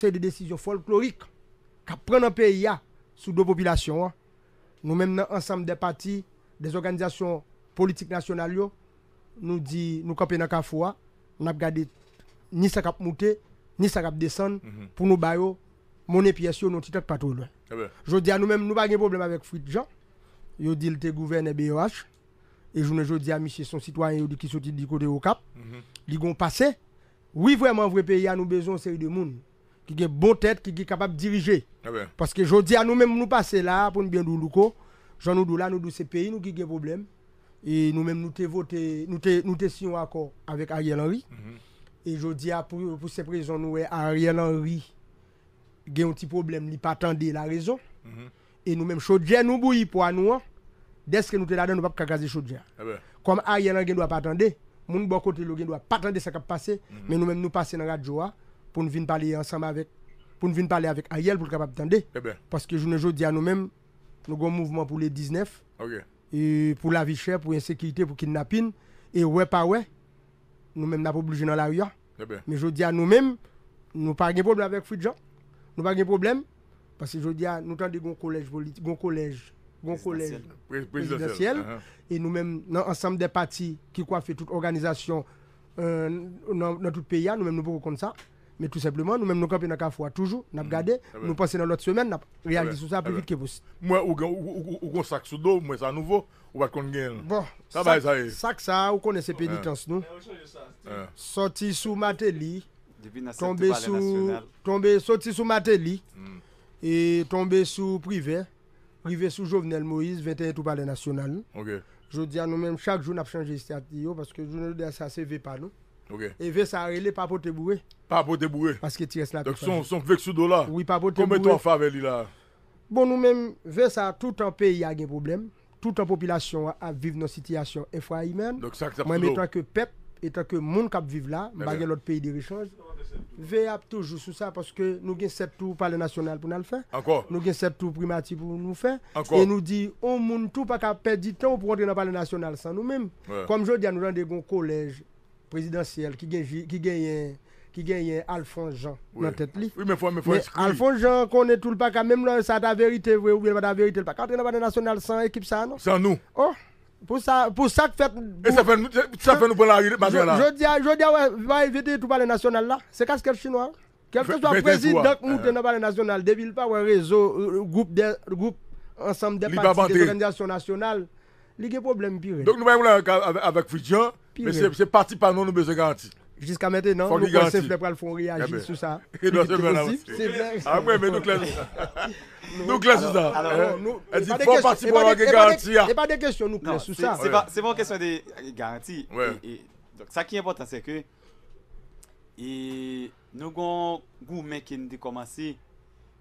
c'est des décisions folkloriques qui prennent un pays hein, sous deux populations. Hein. Nous-mêmes, dans ensemble des partis, des organisations politiques nationales, nous dit nous camper dans Kafoua, hein. nous avons gardé ni ça cap monter, ni ça cap descendre mhm. pour nous bailler Mon pièce nous titre pas trop loin. Eh ben. Je dis à nous-mêmes, nous pas de problème avec Fruit Jean. Yo dit le gouverneur BOH et je dis à monsieur son citoyen qui sortit du côté au cap. Mhm. Ils vont passé. Oui, vraiment, vrai pays, nous besoin de série de monde qui a une bonne tête, qui est capable de diriger. Ah Parce que je dis à nous-mêmes, nous passer là pour nous bien nous louco. Je nous là, nous ce pays, nous qui avons des problèmes. Et nous-mêmes, nous avons voté, nous avons signé un accord avec Ariel Henry. Mhm. Et je dis à pour, pour ces raisons, nous Ariel Henry a un petit problème, il pas attendu la raison. Mhm. Et nous-mêmes, chaudière, nous bouillir pour nous. Hein. Dès que nous sommes là nous ne pouvons pas casser chaudière. Ah Comme Ariel Henry ne doit pas attendre, nous ne doit pas attendre ce qui a passé. Mhm. Mais nous-mêmes, nous passons dans la joie pour nous parler ensemble avec pour nous parler avec Ariel pour capable d'entendre eh ben. parce que je ne dis à nous-mêmes nous avons un mouvement pour les 19 et pour la vie chère pour l'insécurité pour kidnapping et ouais pas ouais nous-mêmes n'a pas obligé dans la rue hein. eh ben. mais je dis à nous-mêmes nous pas de problème avec Fridjan nous pas de problème parce que je dis à nous avons un collège politique un collège un collège présidentiel, uh-huh. et nous-mêmes dans ensemble des partis qui coiffent toute organisation euh, dans, tout le pays nous-mêmes nous pouvons comme ça mais tout simplement, nous même nous campions dans fois toujours, nous regardons, mm. nous passons dans l'autre semaine, nous réalisons sur ça plus vite que possible. Moi, ou un sac sous dos, moi, ça nouveau, ou pas qu'on Bon, ça va, ça y Sac ça, ou connaissez pénitence, nous. Sorti sous Matéli, tombé sous. Tombé, sorti sous Matéli, mm. et tombé sous privé, privé sous Jovenel Moïse, 21 tout palais national. Je dis à nous-mêmes, chaque jour, nous avons changé de parce que je ne ça, c'est pas nous. E ve sa rele pa pot te boue. Pa pot te boue? Paske ti res la. Dok son vek su do la? Oui, pa pot te boue. Kome ton fave li la? Bon nou men, ve sa tout an peyi a gen problem. Tout an popilasyon a vive nan sitiyasyon enfra imen. Dok sakte ap soudo? Mwen metan ke pep, etan ke moun kap vive eh la, bagen lot peyi de rechange. Ve ap toujou sou sa, paske nou gen septou pale nasyonal pou nan l fin. Anko? Nou gen septou primati pou nou fin. Anko? E nou di, on moun tou pa kap pedi ton pou wote nan pale nasyonal san nou men. Kom jodi an nou jande gon kolej. présidentielle qui gagne qui gagne qui gagne Alphonse Jean oui. dans tête li. Oui, mais faut mais faut Alphonse Jean connaît tout le pack même là ça la vérité vrai ou bien pas la vérité le pack. Quand on national sans équipe ça non Sans nous. Oh. Pour ça pour ça que fait Et ça fait ça fait nous prendre la là. Je dis je dis ouais va éviter tout parler national là. C'est casque chinois. Quel que soit président monté dans le national, débile pas un réseau euh, euh, groupe des groupe ensemble des partis des organisations nationales, il y a problème pire. Donc nous voyons avec Fidjan Mè se pati pa nou nou beze garanti. Jiska mète nan, nou konsep le pral fon reagi sou sa. Kè dò se mè la mousi. Mè nou kles sou sa. Nou kles sou sa. E di fon pati pou anke garanti ya. E pa de kèsyon nou kles sou sa. Se bon kèsyon de garanti, sa ki yè potan se kè, nou gon gou mè kè nou di komansi,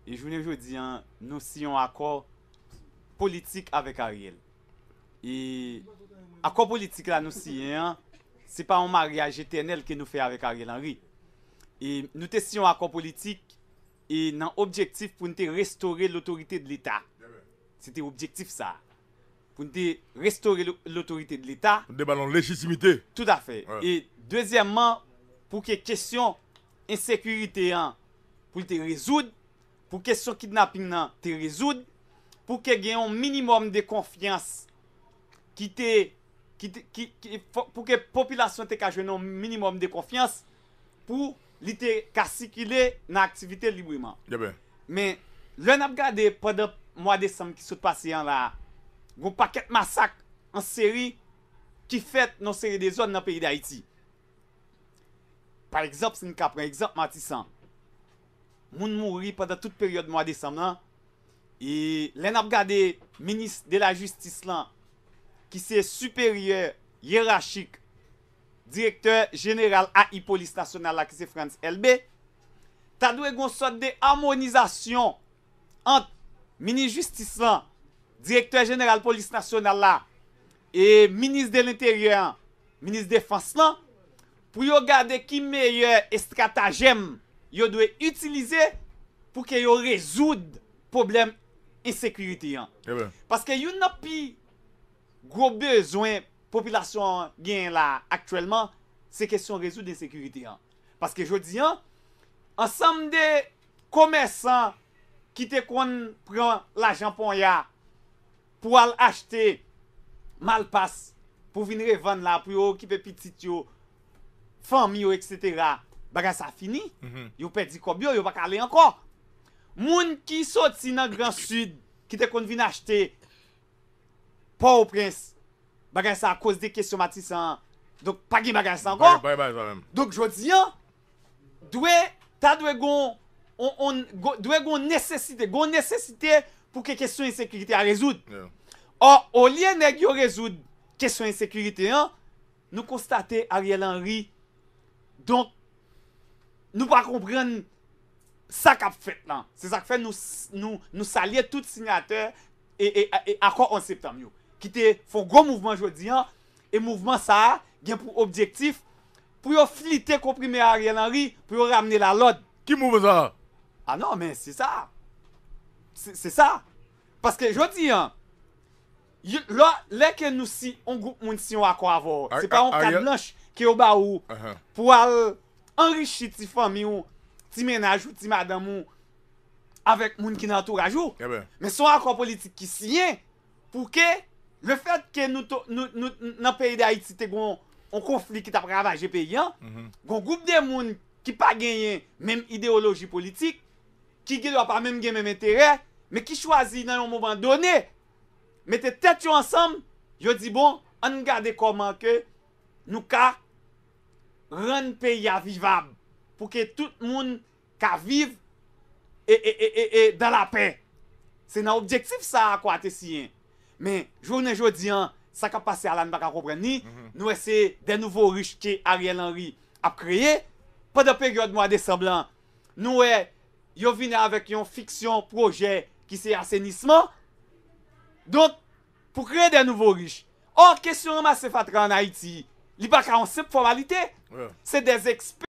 jounè joudi, nou siyon akor politik avèk a riyel. E akor politik la nou siyen an, n'est pas un mariage éternel que nous faisons avec Ariel Henry. Et nous testions accord politique et et avons objectif pour restaurer l'autorité de l'État. C'était l'objectif, ça. Pour restaurer l'autorité l'État. de l'État. légitimité. Tout à fait. Et deuxièmement, pour que questions question hein, pour te te pour questions question kidnapping nan te résoudre pour que hein, minimum de confiance qui te pou ke populasyon te ka jwen nou minimum de konfians pou li te ka sikile nan aktivite libreman. Dabè. Men, le nap gade podop mwa desem ki soute pasiyan la, vou paket masak an seri ki fèt nan seri de zon nan peyi de Haiti. Par ekzop, sin kapren, ekzop matisan, moun mouri podop tout peryode mwa desem nan, e le nap gade menis de la justis lan Ki se superye yirachik Direkter jeneral AI polis nasyonal la ki se France LB Ta dwe gonswad de Amonizasyon Ante mini justis lan Direkter jeneral polis nasyonal la E minis de l'interyen Minis defans lan Pou yo gade ki meye Estratajem yo dwe Utilize pou ke yo Rezoud problem Insekwiriti yan Paske yo napi gwo bezwen, populasyon gen la aktuelman, se kesyon rezou den sekurite an. Paske jodi an, ansam de komesan kite kon pran la japon ya pou al achte malpas pou vin revan la pou yo kipe pitit yo, fami mm-hmm. yo, etc. Bagans sa fini, yo pe di kobyo, yo bak ale ankon. Moun ki soti nan Gran Sud kite kon vin achte Pa ou prens, bagan sa akos de kesyon matis an. Dok, pagi bagan sa an. Ba, ba, ba, ba, ba. Dok, jwa diyan, dwe, ta dwe gon, dwe gon nesesite, gon nesesite pou ke kesyon insekurite a rezoud. Or, ou liye neg yo rezoud kesyon insekurite an, nou konstate Ariel Henry, donk, nou pa kompren, sak ap fet lan. Se sak fet nou salye tout sinyate, e akwa on se ptam yo. ki te foun gwo mouvman jodi an, e mouvman sa, gen pou objektif, pou yo flite komprime ari an anri, pou yo ramne la lod. Ki mouvman sa? A ah nan, men, se sa. Se sa. Paske jodi an, la, leke nou si, on goup moun si yon akwa avor. Se pa yon kat blanche ki yo ba ou, uh-huh. pou al anri chi ti fami ou, ti menaj ou, ti madam ou, avèk moun ki nan tou raj ou. Eh Me son akwa politik ki si yen, pou ke, Le fèt ke nou nan peyi de Haiti te kon konflik it ap ravaje peyi an, kon goup de moun ki pa genyen menm ideoloji politik, ki gilwa pa menm genmen menm entere, menm ki chwazi nan yon mouman donè, menm te tet yo ansam, yo di bon, an gade koman ke nou ka renn peyi avivab pou ke tout moun ka viv e e e e e da la pey. Se nan objektif sa akwa te siyen. Mais journée aujourd'hui, hein, ça qui a passé à l'an, pas comprendre ni. Mhm. Nous eh, essayons des nouveaux riches que Ariel Henry a créé. Pendant la période mois de décembre, hein, nous eh, yo venu avec une fiction projet qui c'est assainissement. Donc, pour créer des nouveaux riches, Or, question de ramasser fatra en Haïti, il n'y a pas qu'à une simple formalité. C'est des experts.